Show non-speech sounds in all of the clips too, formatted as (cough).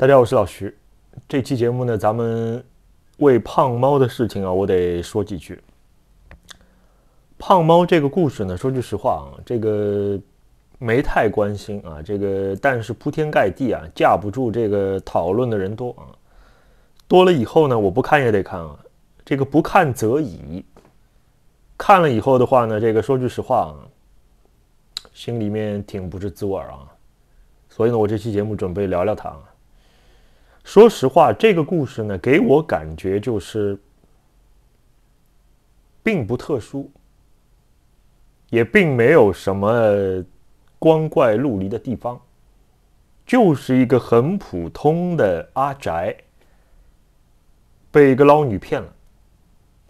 大家，好，我是老徐。这期节目呢，咱们喂胖猫的事情啊，我得说几句。胖猫这个故事呢，说句实话啊，这个没太关心啊，这个但是铺天盖地啊，架不住这个讨论的人多啊。多了以后呢，我不看也得看啊。这个不看则已，看了以后的话呢，这个说句实话啊，心里面挺不是滋味儿啊。所以呢，我这期节目准备聊聊它。说实话，这个故事呢，给我感觉就是并不特殊，也并没有什么光怪陆离的地方，就是一个很普通的阿宅被一个捞女骗了，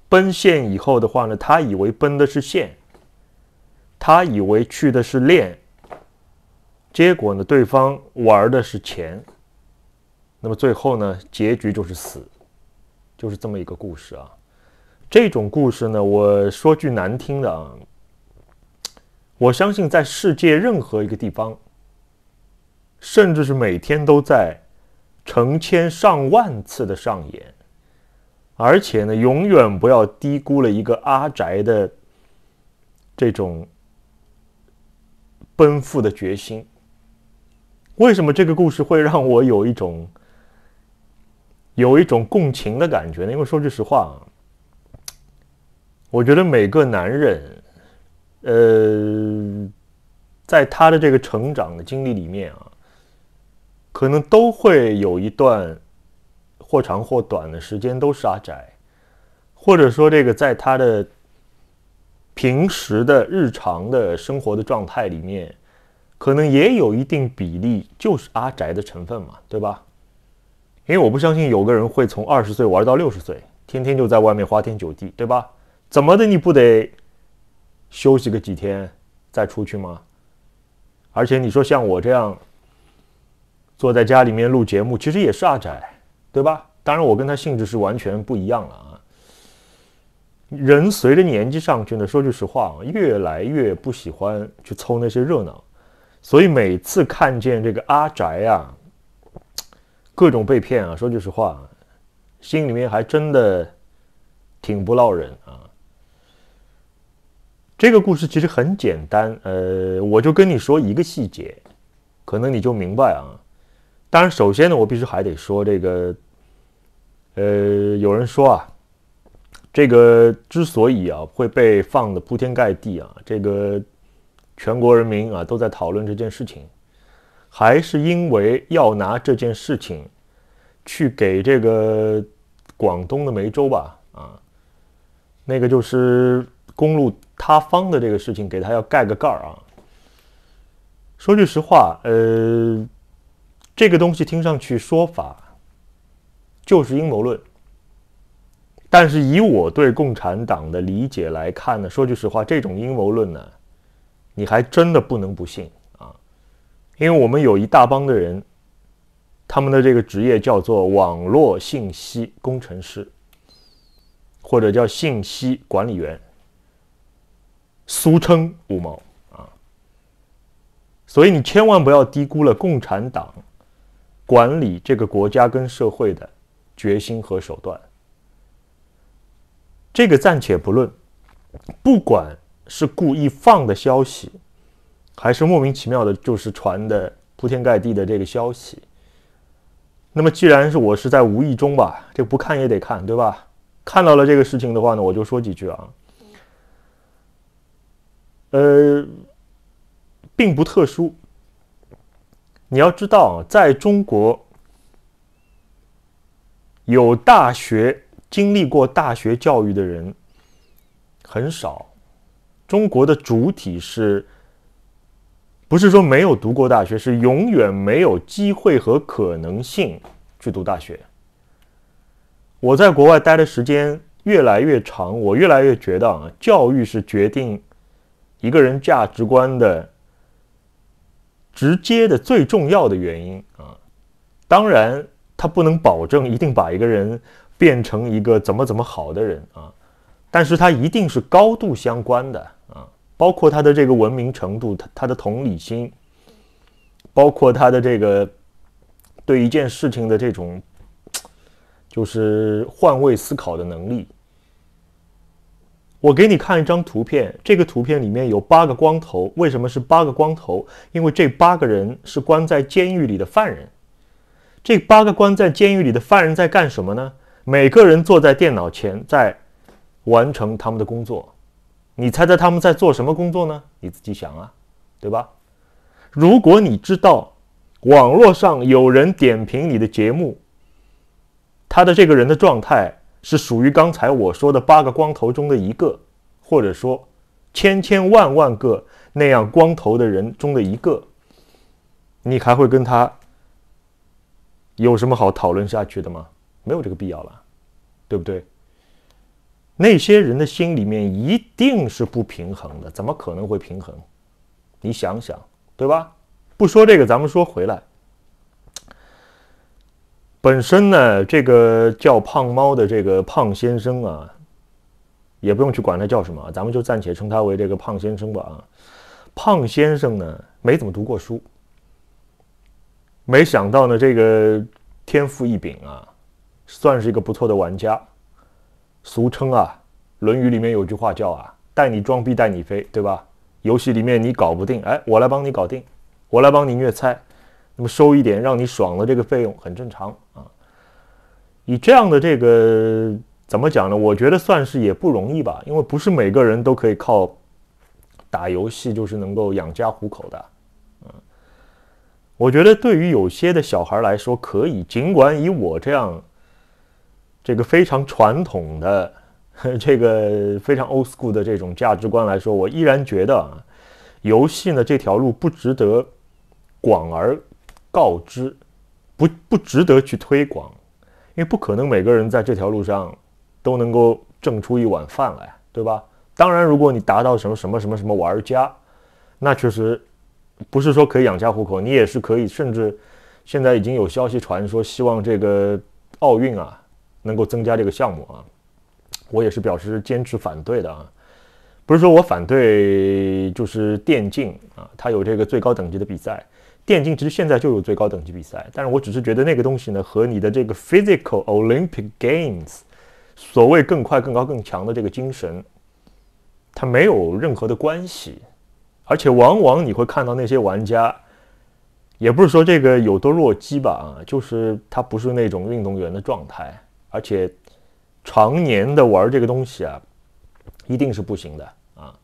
奔现以后的话呢，他以为奔的是现，他以为去的是练，结果呢，对方玩的是钱。那么最后呢，结局就是死，就是这么一个故事啊。这种故事呢，我说句难听的啊，我相信在世界任何一个地方，甚至是每天都在成千上万次的上演。而且呢，永远不要低估了一个阿宅的这种奔赴的决心。为什么这个故事会让我有一种？有一种共情的感觉，因为说句实话啊，我觉得每个男人，呃，在他的这个成长的经历里面啊，可能都会有一段或长或短的时间都是阿宅，或者说这个在他的平时的日常的生活的状态里面，可能也有一定比例就是阿宅的成分嘛，对吧？因为我不相信有个人会从二十岁玩到六十岁，天天就在外面花天酒地，对吧？怎么的，你不得休息个几天再出去吗？而且你说像我这样坐在家里面录节目，其实也是阿宅，对吧？当然，我跟他性质是完全不一样了啊。人随着年纪上去呢，说句实话啊，越来越不喜欢去凑那些热闹，所以每次看见这个阿宅啊。各种被骗啊！说句实话，心里面还真的挺不落忍啊。这个故事其实很简单，呃，我就跟你说一个细节，可能你就明白啊。当然，首先呢，我必须还得说这个，呃，有人说啊，这个之所以啊会被放的铺天盖地啊，这个全国人民啊都在讨论这件事情。还是因为要拿这件事情去给这个广东的梅州吧，啊，那个就是公路塌方的这个事情，给他要盖个盖儿啊。说句实话，呃，这个东西听上去说法就是阴谋论，但是以我对共产党的理解来看呢，说句实话，这种阴谋论呢，你还真的不能不信。因为我们有一大帮的人，他们的这个职业叫做网络信息工程师，或者叫信息管理员，俗称五毛啊。所以你千万不要低估了共产党管理这个国家跟社会的决心和手段。这个暂且不论，不管是故意放的消息。还是莫名其妙的，就是传的铺天盖地的这个消息。那么，既然是我是在无意中吧，这不看也得看，对吧？看到了这个事情的话呢，我就说几句啊。呃，并不特殊。你要知道，在中国有大学经历过大学教育的人很少，中国的主体是。不是说没有读过大学，是永远没有机会和可能性去读大学。我在国外待的时间越来越长，我越来越觉得啊，教育是决定一个人价值观的直接的最重要的原因啊。当然，它不能保证一定把一个人变成一个怎么怎么好的人啊，但是它一定是高度相关的啊。包括他的这个文明程度，他他的同理心，包括他的这个对一件事情的这种 (tsk) 就是换位思考的能力。我给你看一张图片，这个图片里面有八个光头，为什么是八个光头？因为这八个人是关在监狱里的犯人。这八个关在监狱里的犯人在干什么呢？每个人坐在电脑前，在完成他们的工作。你猜猜他们在做什么工作呢？你自己想啊，对吧？如果你知道网络上有人点评你的节目，他的这个人的状态是属于刚才我说的八个光头中的一个，或者说千千万万个那样光头的人中的一个，你还会跟他有什么好讨论下去的吗？没有这个必要了，对不对？那些人的心里面一定是不平衡的，怎么可能会平衡？你想想，对吧？不说这个，咱们说回来。本身呢，这个叫胖猫的这个胖先生啊，也不用去管他叫什么，咱们就暂且称他为这个胖先生吧。啊，胖先生呢，没怎么读过书，没想到呢，这个天赋异禀啊，算是一个不错的玩家。俗称啊，《论语》里面有句话叫啊，“带你装逼带你飞”，对吧？游戏里面你搞不定，哎，我来帮你搞定，我来帮你虐菜，那么收一点让你爽的这个费用很正常啊。以这样的这个怎么讲呢？我觉得算是也不容易吧，因为不是每个人都可以靠打游戏就是能够养家糊口的。嗯，我觉得对于有些的小孩来说可以，尽管以我这样。这个非常传统的，(laughs) 这个非常 old school 的这种价值观来说，我依然觉得啊，游戏呢这条路不值得广而告之，不不值得去推广，因为不可能每个人在这条路上都能够挣出一碗饭来，对吧？当然，如果你达到什么什么什么什么玩家，那确实不是说可以养家糊口，你也是可以，甚至现在已经有消息传说，希望这个奥运啊。能够增加这个项目啊，我也是表示坚持反对的啊。不是说我反对，就是电竞啊，它有这个最高等级的比赛。电竞其实现在就有最高等级比赛，但是我只是觉得那个东西呢，和你的这个 Physical Olympic Games 所谓更快、更高、更强的这个精神，它没有任何的关系。而且往往你会看到那些玩家，也不是说这个有多弱鸡吧啊，就是他不是那种运动员的状态。而且，常年的玩这个东西啊，一定是不行的啊！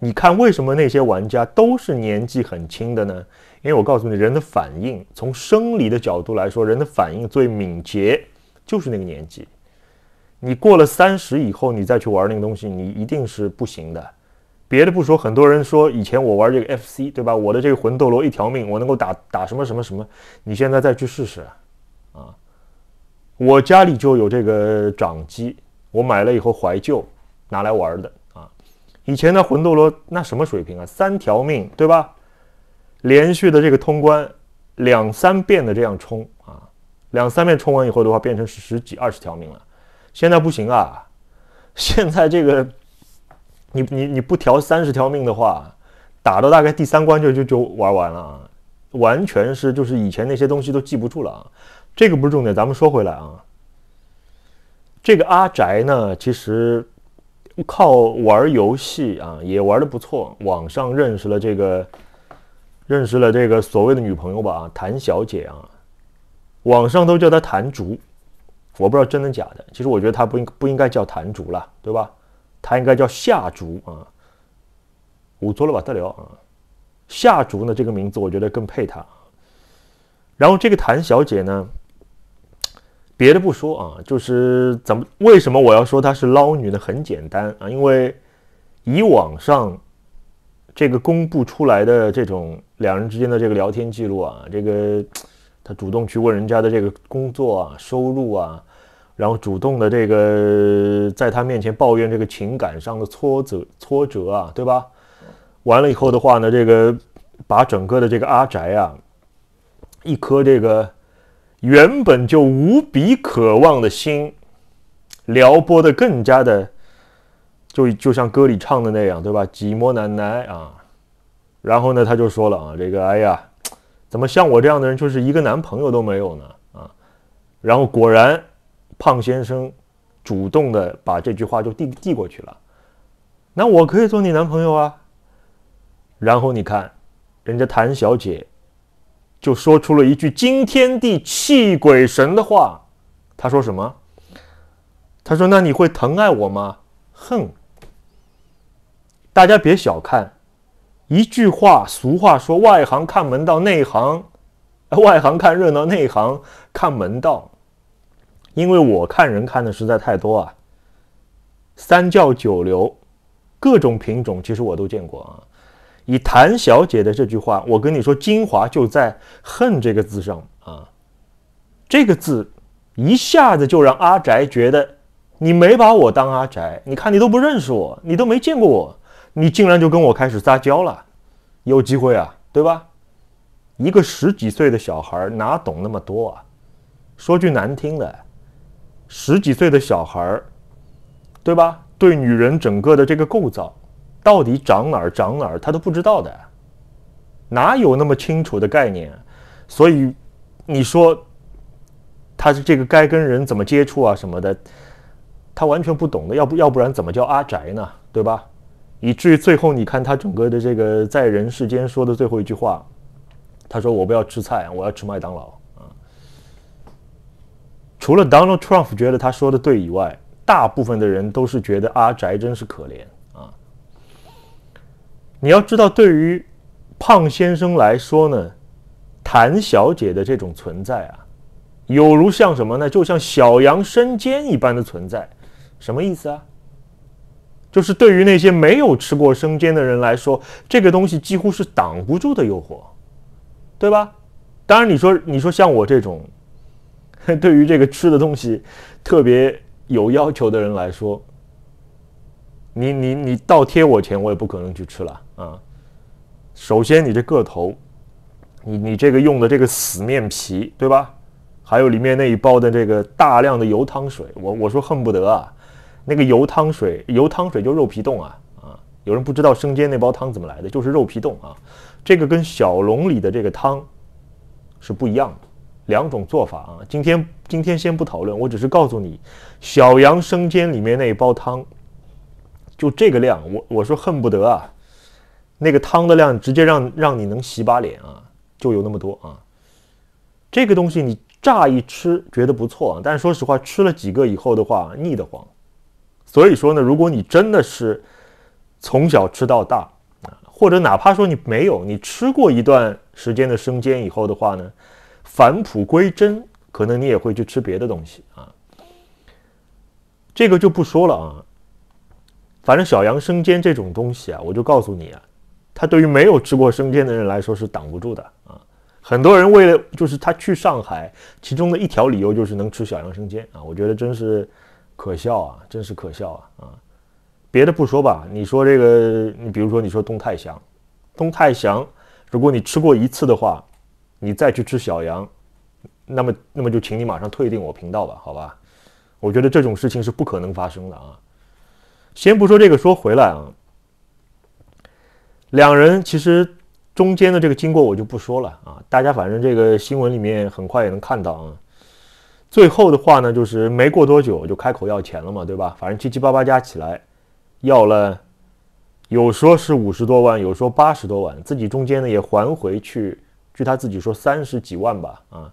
你看，为什么那些玩家都是年纪很轻的呢？因为我告诉你，人的反应从生理的角度来说，人的反应最敏捷就是那个年纪。你过了三十以后，你再去玩那个东西，你一定是不行的。别的不说，很多人说以前我玩这个 FC，对吧？我的这个魂斗罗一条命，我能够打打什么什么什么？你现在再去试试。我家里就有这个掌机，我买了以后怀旧，拿来玩的啊。以前的《魂斗罗》那什么水平啊？三条命对吧？连续的这个通关，两三遍的这样冲啊，两三遍冲完以后的话，变成十几二十条命了。现在不行啊，现在这个你你你不调三十条命的话，打到大概第三关就就就玩完了啊，完全是就是以前那些东西都记不住了啊。这个不是重点，咱们说回来啊。这个阿宅呢，其实靠玩游戏啊，也玩的不错。网上认识了这个，认识了这个所谓的女朋友吧，谭小姐啊，网上都叫她谭竹，我不知道真的假的。其实我觉得她不应不应该叫谭竹了，对吧？她应该叫夏竹啊。我做了吧，得了啊，夏竹呢这个名字我觉得更配她。然后这个谭小姐呢。别的不说啊，就是咱们为什么我要说她是捞女呢？很简单啊，因为以往上这个公布出来的这种两人之间的这个聊天记录啊，这个他主动去问人家的这个工作啊、收入啊，然后主动的这个在她面前抱怨这个情感上的挫折、挫折啊，对吧？完了以后的话呢，这个把整个的这个阿宅啊，一颗这个。原本就无比渴望的心，撩拨的更加的，就就像歌里唱的那样，对吧？寂寞难耐啊。然后呢，他就说了啊，这个哎呀，怎么像我这样的人就是一个男朋友都没有呢啊？然后果然，胖先生主动的把这句话就递递过去了。那我可以做你男朋友啊。然后你看，人家谭小姐。就说出了一句惊天地、泣鬼神的话。他说什么？他说：“那你会疼爱我吗？”哼！大家别小看一句话。俗话说：“外行看门道，内行；(laughs) 外行看热闹，内行看门道。”因为我看人看的实在太多啊，三教九流，各种品种，其实我都见过啊。以谭小姐的这句话，我跟你说，精华就在“恨”这个字上啊！这个字一下子就让阿宅觉得你没把我当阿宅，你看你都不认识我，你都没见过我，你竟然就跟我开始撒娇了，有机会啊，对吧？一个十几岁的小孩哪懂那么多啊？说句难听的，十几岁的小孩，对吧？对女人整个的这个构造。到底长哪儿长哪儿，他都不知道的，哪有那么清楚的概念？所以，你说他是这个该跟人怎么接触啊什么的，他完全不懂的。要不要不然怎么叫阿宅呢？对吧？以至于最后你看他整个的这个在人世间说的最后一句话，他说：“我不要吃菜，我要吃麦当劳。”啊，除了 Donald Trump 觉得他说的对以外，大部分的人都是觉得阿宅真是可怜。你要知道，对于胖先生来说呢，谭小姐的这种存在啊，有如像什么呢？就像小羊生煎一般的存在，什么意思啊？就是对于那些没有吃过生煎的人来说，这个东西几乎是挡不住的诱惑，对吧？当然，你说你说像我这种 (laughs) 对于这个吃的东西特别有要求的人来说，你你你倒贴我钱，我也不可能去吃了。啊，首先你这个头，你你这个用的这个死面皮，对吧？还有里面那一包的这个大量的油汤水，我我说恨不得啊，那个油汤水油汤水就肉皮冻啊啊！有人不知道生煎那包汤怎么来的，就是肉皮冻啊，这个跟小笼里的这个汤是不一样的，两种做法啊。今天今天先不讨论，我只是告诉你，小杨生煎里面那一包汤就这个量，我我说恨不得啊。那个汤的量直接让让你能洗把脸啊，就有那么多啊。这个东西你乍一吃觉得不错啊，但说实话吃了几个以后的话腻得慌。所以说呢，如果你真的是从小吃到大啊，或者哪怕说你没有你吃过一段时间的生煎以后的话呢，返璞归真，可能你也会去吃别的东西啊。这个就不说了啊。反正小杨生煎这种东西啊，我就告诉你啊。他对于没有吃过生煎的人来说是挡不住的啊！很多人为了就是他去上海，其中的一条理由就是能吃小杨生煎啊！我觉得真是可笑啊，真是可笑啊！啊，别的不说吧，你说这个，你比如说你说东泰祥，东泰祥，如果你吃过一次的话，你再去吃小杨，那么那么就请你马上退订我频道吧，好吧？我觉得这种事情是不可能发生的啊！先不说这个，说回来啊。两人其实中间的这个经过我就不说了啊，大家反正这个新闻里面很快也能看到啊。最后的话呢，就是没过多久就开口要钱了嘛，对吧？反正七七八八加起来，要了，有说是五十多万，有说八十多万，自己中间呢也还回去，据他自己说三十几万吧啊。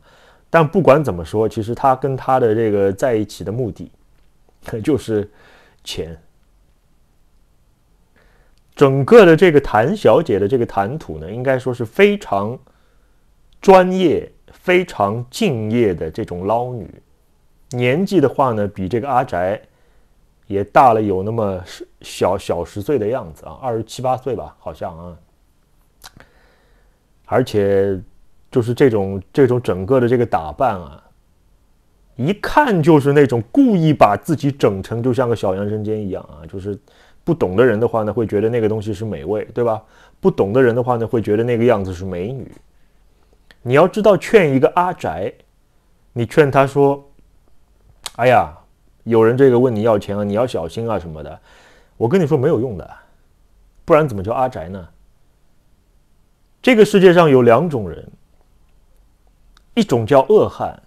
但不管怎么说，其实他跟他的这个在一起的目的，(laughs) 就是钱。整个的这个谭小姐的这个谈吐呢，应该说是非常专业、非常敬业的这种捞女。年纪的话呢，比这个阿宅也大了有那么十小小十岁的样子啊，二十七八岁吧，好像啊。而且就是这种这种整个的这个打扮啊，一看就是那种故意把自己整成就像个小洋人间一样啊，就是。不懂的人的话呢，会觉得那个东西是美味，对吧？不懂的人的话呢，会觉得那个样子是美女。你要知道，劝一个阿宅，你劝他说：“哎呀，有人这个问你要钱啊，你要小心啊什么的。”我跟你说没有用的，不然怎么叫阿宅呢？这个世界上有两种人，一种叫恶汉，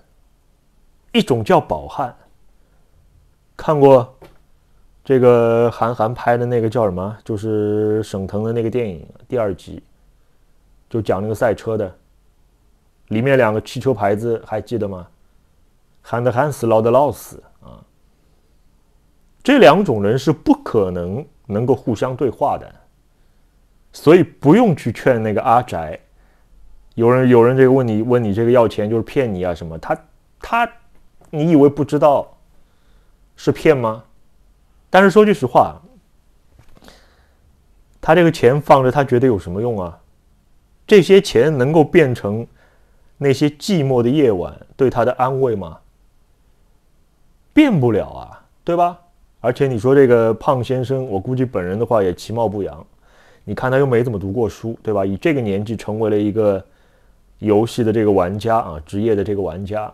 一种叫饱汉。看过？这个韩寒拍的那个叫什么？就是沈腾的那个电影第二集，就讲那个赛车的，里面两个汽车牌子还记得吗？喊的喊死，老的老死啊！这两种人是不可能能够互相对话的，所以不用去劝那个阿宅。有人有人这个问你问你这个要钱就是骗你啊什么？他他，你以为不知道是骗吗？但是说句实话，他这个钱放着，他觉得有什么用啊？这些钱能够变成那些寂寞的夜晚对他的安慰吗？变不了啊，对吧？而且你说这个胖先生，我估计本人的话也其貌不扬，你看他又没怎么读过书，对吧？以这个年纪成为了一个游戏的这个玩家啊，职业的这个玩家，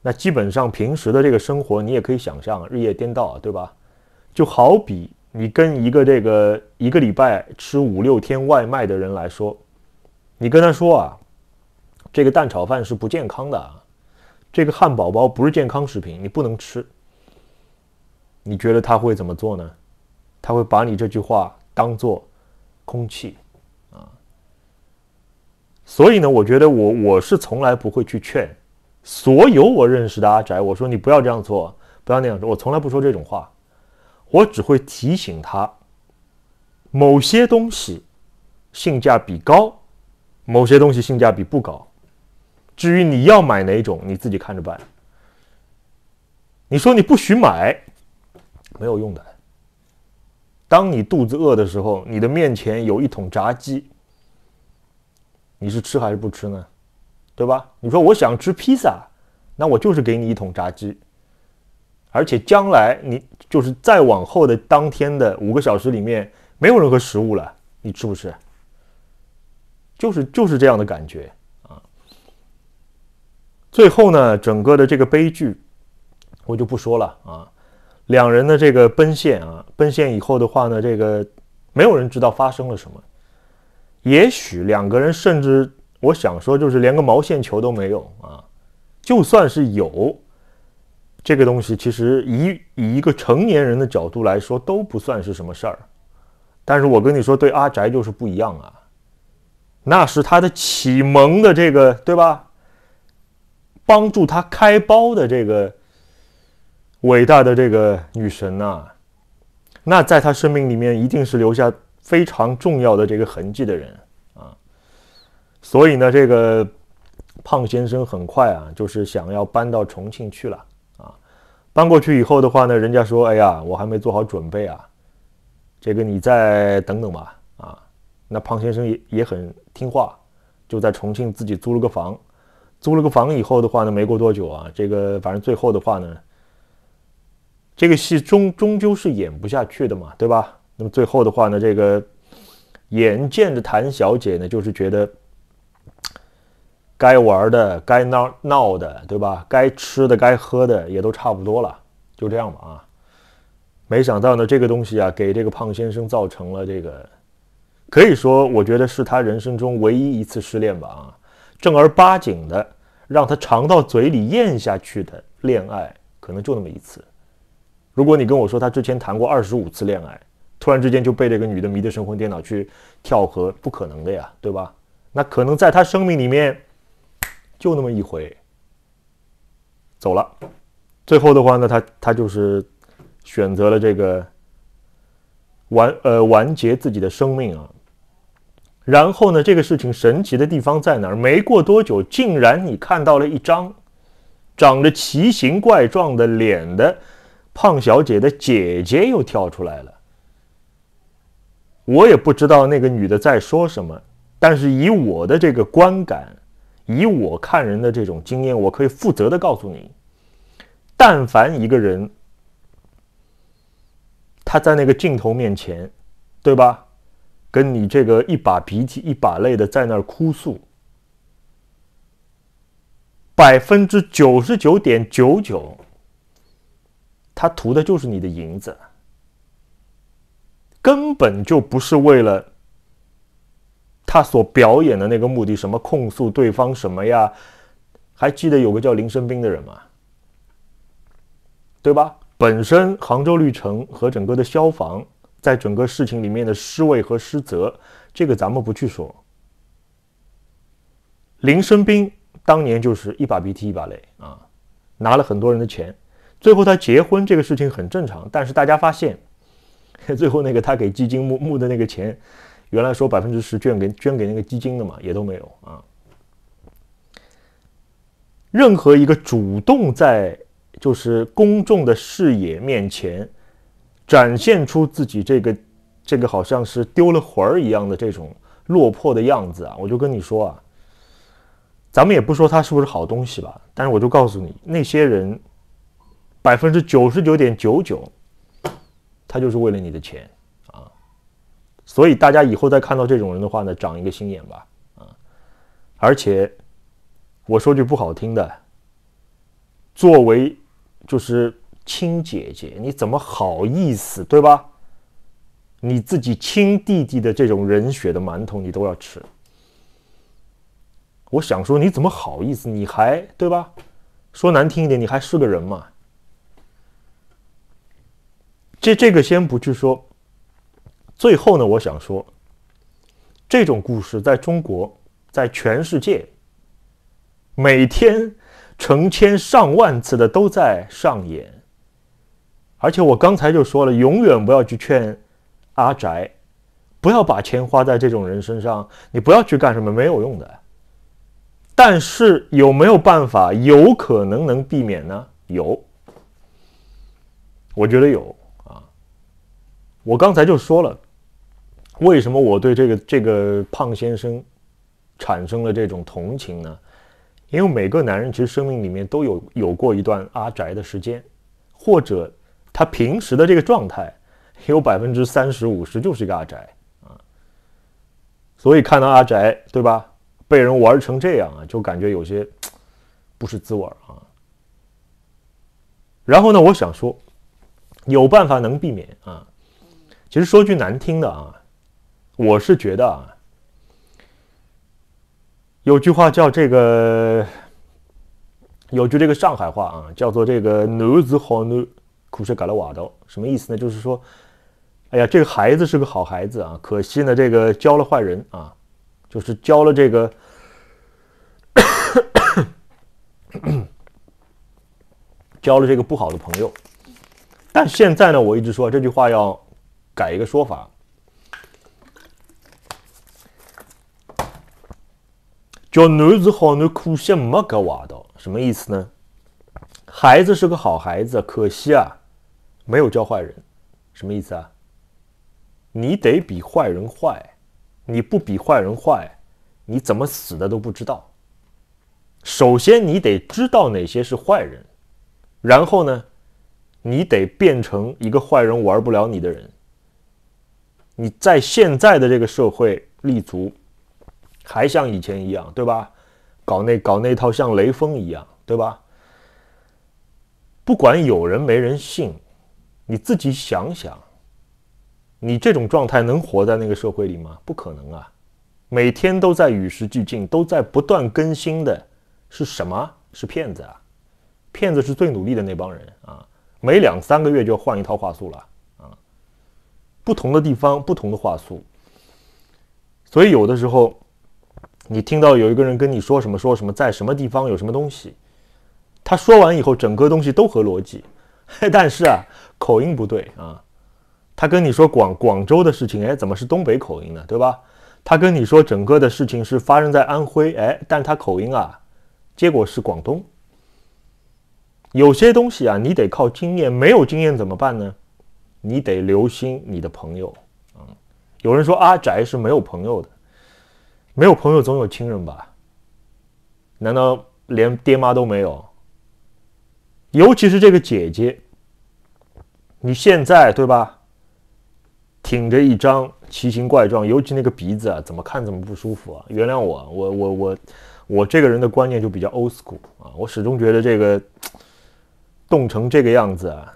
那基本上平时的这个生活你也可以想象，日夜颠倒，对吧？就好比你跟一个这个一个礼拜吃五六天外卖的人来说，你跟他说啊，这个蛋炒饭是不健康的啊，这个汉堡包不是健康食品，你不能吃。你觉得他会怎么做呢？他会把你这句话当做空气啊。所以呢，我觉得我我是从来不会去劝所有我认识的阿宅，我说你不要这样做，不要那样做，我从来不说这种话。我只会提醒他，某些东西性价比高，某些东西性价比不高。至于你要买哪种，你自己看着办。你说你不许买，没有用的。当你肚子饿的时候，你的面前有一桶炸鸡，你是吃还是不吃呢？对吧？你说我想吃披萨，那我就是给你一桶炸鸡。而且将来你就是再往后的当天的五个小时里面没有任何食物了，你吃不吃？就是就是这样的感觉啊。最后呢，整个的这个悲剧我就不说了啊。两人的这个奔现啊，奔现以后的话呢，这个没有人知道发生了什么。也许两个人甚至我想说，就是连个毛线球都没有啊。就算是有。这个东西其实以以一个成年人的角度来说都不算是什么事儿，但是我跟你说，对阿宅就是不一样啊，那是他的启蒙的这个对吧？帮助他开包的这个伟大的这个女神呐，那在他生命里面一定是留下非常重要的这个痕迹的人啊，所以呢，这个胖先生很快啊，就是想要搬到重庆去了。搬过去以后的话呢，人家说：“哎呀，我还没做好准备啊，这个你再等等吧。”啊，那胖先生也也很听话，就在重庆自己租了个房，租了个房以后的话呢，没过多久啊，这个反正最后的话呢，这个戏终终究是演不下去的嘛，对吧？那么最后的话呢，这个眼见着谭小姐呢，就是觉得。该玩的、该闹闹的，对吧？该吃的、该喝的也都差不多了，就这样吧啊！没想到呢，这个东西啊，给这个胖先生造成了这个，可以说，我觉得是他人生中唯一一次失恋吧啊！正儿八经的，让他尝到嘴里咽下去的恋爱，可能就那么一次。如果你跟我说他之前谈过二十五次恋爱，突然之间就被这个女的迷得神魂颠倒去跳河，不可能的呀，对吧？那可能在他生命里面。就那么一回，走了。最后的话呢，他他就是选择了这个完呃完结自己的生命啊。然后呢，这个事情神奇的地方在哪？没过多久，竟然你看到了一张长着奇形怪状的脸的胖小姐的姐姐又跳出来了。我也不知道那个女的在说什么，但是以我的这个观感。以我看人的这种经验，我可以负责的告诉你，但凡一个人，他在那个镜头面前，对吧？跟你这个一把鼻涕一把泪的在那儿哭诉，百分之九十九点九九，他图的就是你的银子，根本就不是为了。他所表演的那个目的，什么控诉对方什么呀？还记得有个叫林生斌的人吗？对吧？本身杭州绿城和整个的消防，在整个事情里面的失位和失责，这个咱们不去说。林生斌当年就是一把鼻涕一把泪啊，拿了很多人的钱，最后他结婚这个事情很正常，但是大家发现，(laughs) 最后那个他给基金募募的那个钱。原来说百分之十捐给捐给那个基金的嘛，也都没有啊。任何一个主动在就是公众的视野面前展现出自己这个这个好像是丢了魂儿一样的这种落魄的样子啊，我就跟你说啊，咱们也不说他是不是好东西吧，但是我就告诉你，那些人百分之九十九点九九，他就是为了你的钱。所以大家以后再看到这种人的话呢，长一个心眼吧，啊！而且我说句不好听的，作为就是亲姐姐，你怎么好意思，对吧？你自己亲弟弟的这种人血的馒头你都要吃，我想说你怎么好意思？你还对吧？说难听一点，你还是个人吗？这这个先不去说。最后呢，我想说，这种故事在中国，在全世界，每天成千上万次的都在上演。而且我刚才就说了，永远不要去劝阿宅，不要把钱花在这种人身上，你不要去干什么没有用的。但是有没有办法，有可能能避免呢？有，我觉得有啊。我刚才就说了。为什么我对这个这个胖先生产生了这种同情呢？因为每个男人其实生命里面都有有过一段阿宅的时间，或者他平时的这个状态有百分之三十五十就是一个阿宅啊。所以看到阿宅对吧，被人玩成这样啊，就感觉有些不是滋味啊。然后呢，我想说，有办法能避免啊。其实说句难听的啊。我是觉得啊，有句话叫这个，有句这个上海话啊，叫做这个“奴子好奴，苦是改了瓦刀”，什么意思呢？就是说，哎呀，这个孩子是个好孩子啊，可惜呢，这个教了坏人啊，就是教了这个，(coughs) 交了这个不好的朋友。但现在呢，我一直说这句话要改一个说法。叫男子好男，可惜没个歪道，什么意思呢？孩子是个好孩子，可惜啊，没有教坏人，什么意思啊？你得比坏人坏，你不比坏人坏，你怎么死的都不知道。首先，你得知道哪些是坏人，然后呢，你得变成一个坏人玩不了你的人，你在现在的这个社会立足。还像以前一样，对吧？搞那搞那套像雷锋一样，对吧？不管有人没人信，你自己想想，你这种状态能活在那个社会里吗？不可能啊！每天都在与时俱进，都在不断更新的，是什么？是骗子啊！骗子是最努力的那帮人啊！每两三个月就换一套话术了啊！不同的地方，不同的话术，所以有的时候。你听到有一个人跟你说什么说什么在什么地方有什么东西，他说完以后整个东西都合逻辑，(laughs) 但是啊口音不对啊，他跟你说广广州的事情，哎怎么是东北口音呢？对吧？他跟你说整个的事情是发生在安徽，哎，但他口音啊，结果是广东。有些东西啊你得靠经验，没有经验怎么办呢？你得留心你的朋友。嗯，有人说阿宅是没有朋友的。没有朋友，总有亲人吧？难道连爹妈都没有？尤其是这个姐姐，你现在对吧？挺着一张奇形怪状，尤其那个鼻子啊，怎么看怎么不舒服啊！原谅我，我我我我这个人的观念就比较 old school 啊！我始终觉得这个冻 (tsk) 成这个样子啊，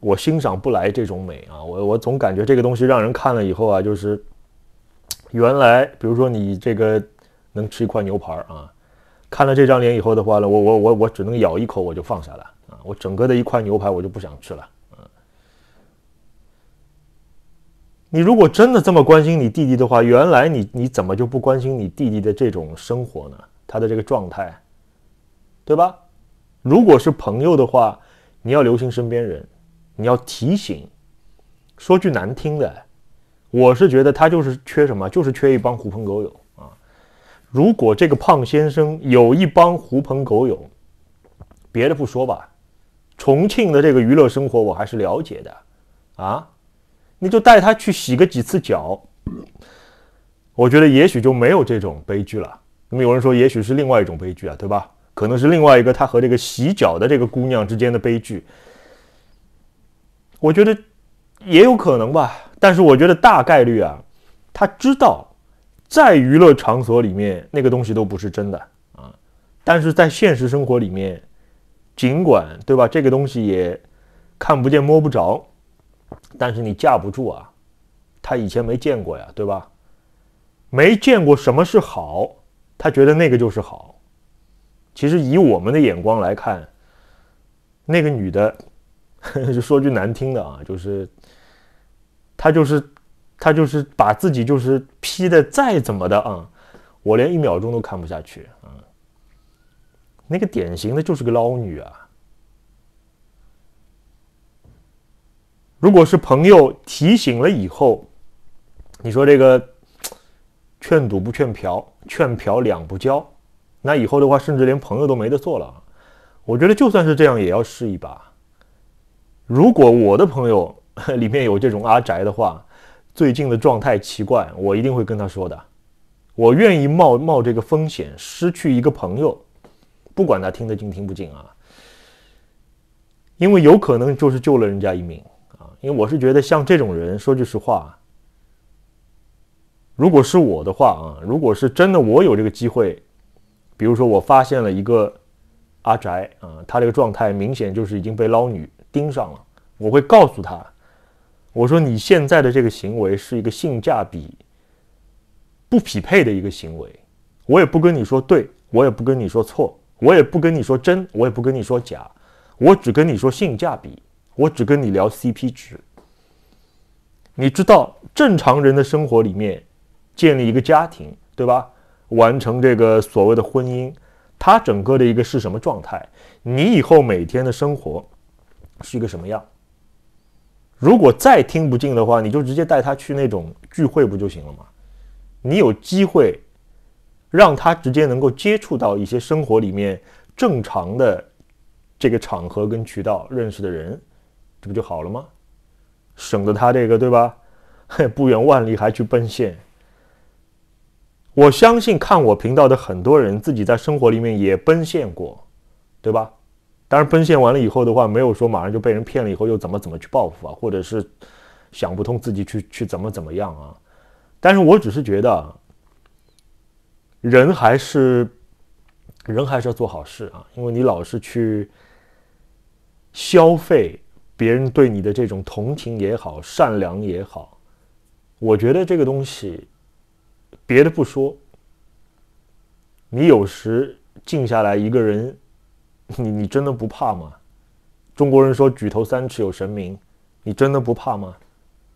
我欣赏不来这种美啊！我我总感觉这个东西让人看了以后啊，就是。原来，比如说你这个能吃一块牛排啊，看了这张脸以后的话呢，我我我我只能咬一口我就放下了啊，我整个的一块牛排我就不想吃了。你如果真的这么关心你弟弟的话，原来你你怎么就不关心你弟弟的这种生活呢？他的这个状态，对吧？如果是朋友的话，你要留心身边人，你要提醒。说句难听的。我是觉得他就是缺什么，就是缺一帮狐朋狗友啊！如果这个胖先生有一帮狐朋狗友，别的不说吧，重庆的这个娱乐生活我还是了解的啊，你就带他去洗个几次脚，我觉得也许就没有这种悲剧了。那么有人说，也许是另外一种悲剧啊，对吧？可能是另外一个他和这个洗脚的这个姑娘之间的悲剧，我觉得也有可能吧。但是我觉得大概率啊，他知道，在娱乐场所里面那个东西都不是真的啊，但是在现实生活里面，尽管对吧，这个东西也看不见摸不着，但是你架不住啊，他以前没见过呀，对吧？没见过什么是好，他觉得那个就是好。其实以我们的眼光来看，那个女的，(laughs) 说句难听的啊，就是。他就是，他就是把自己就是 P 的再怎么的啊，我连一秒钟都看不下去啊。那个典型的就是个捞女啊。如果是朋友提醒了以后，你说这个劝赌不劝嫖，劝嫖两不交，那以后的话，甚至连朋友都没得做了我觉得就算是这样，也要试一把。如果我的朋友。(laughs) 里面有这种阿宅的话，最近的状态奇怪，我一定会跟他说的。我愿意冒冒这个风险，失去一个朋友，不管他听得进听不进啊。因为有可能就是救了人家一命啊。因为我是觉得像这种人，说句实话，如果是我的话啊，如果是真的我有这个机会，比如说我发现了一个阿宅啊，他这个状态明显就是已经被捞女盯上了，我会告诉他。我说你现在的这个行为是一个性价比不匹配的一个行为，我也不跟你说对，我也不跟你说错，我也不跟你说真，我也不跟你说假，我只跟你说性价比，我只跟你聊 CP 值。你知道正常人的生活里面，建立一个家庭，对吧？完成这个所谓的婚姻，它整个的一个是什么状态？你以后每天的生活是一个什么样？如果再听不进的话，你就直接带他去那种聚会不就行了吗？你有机会让他直接能够接触到一些生活里面正常的这个场合跟渠道认识的人，这不就好了吗？省得他这个对吧？(laughs) 不远万里还去奔现。我相信看我频道的很多人自己在生活里面也奔现过，对吧？但是奔现完了以后的话，没有说马上就被人骗了以后又怎么怎么去报复啊，或者是想不通自己去去怎么怎么样啊。但是我只是觉得，人还是人还是要做好事啊，因为你老是去消费别人对你的这种同情也好，善良也好，我觉得这个东西别的不说，你有时静下来一个人。(laughs) 你你真的不怕吗？中国人说举头三尺有神明，你真的不怕吗？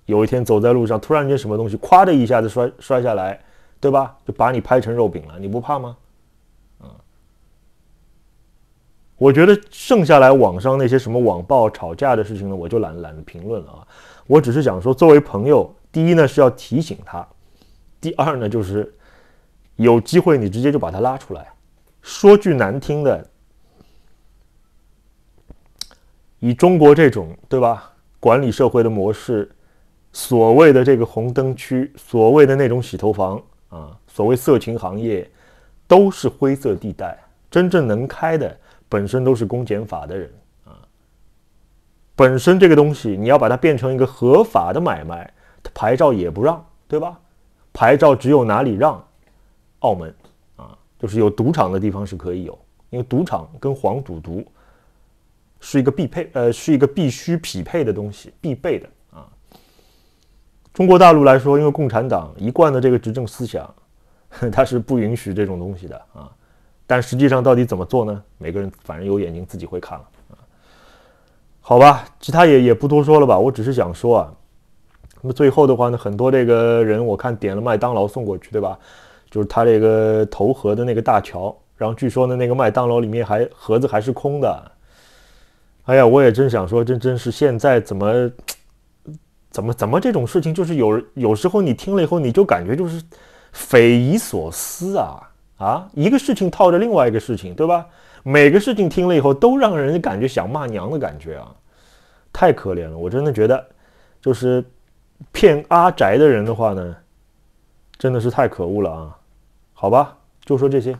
有一天走在路上，突然间什么东西，咵的一下子摔摔下来，对吧？就把你拍成肉饼了，你不怕吗？嗯，我觉得剩下来网上那些什么网暴、吵架的事情呢，我就懒懒得评论了啊。我只是想说，作为朋友，第一呢是要提醒他，第二呢就是有机会你直接就把他拉出来，说句难听的。以中国这种对吧管理社会的模式，所谓的这个红灯区，所谓的那种洗头房啊，所谓色情行业，都是灰色地带。真正能开的，本身都是公检法的人啊。本身这个东西，你要把它变成一个合法的买卖，牌照也不让，对吧？牌照只有哪里让，澳门啊，就是有赌场的地方是可以有，因为赌场跟黄赌毒。是一个必配，呃，是一个必须匹配的东西，必备的啊。中国大陆来说，因为共产党一贯的这个执政思想，(laughs) 它是不允许这种东西的啊。但实际上到底怎么做呢？每个人反正有眼睛自己会看了啊。好吧，其他也也不多说了吧。我只是想说啊，那么最后的话呢，很多这个人我看点了麦当劳送过去，对吧？就是他这个投河的那个大桥，然后据说呢，那个麦当劳里面还盒子还是空的。哎呀，我也真想说，这真是现在怎么，(tsk) 怎么怎么这种事情，就是有有时候你听了以后，你就感觉就是匪夷所思啊啊！一个事情套着另外一个事情，对吧？每个事情听了以后，都让人感觉想骂娘的感觉啊，太可怜了！我真的觉得，就是骗阿宅的人的话呢，真的是太可恶了啊！好吧，就说这些。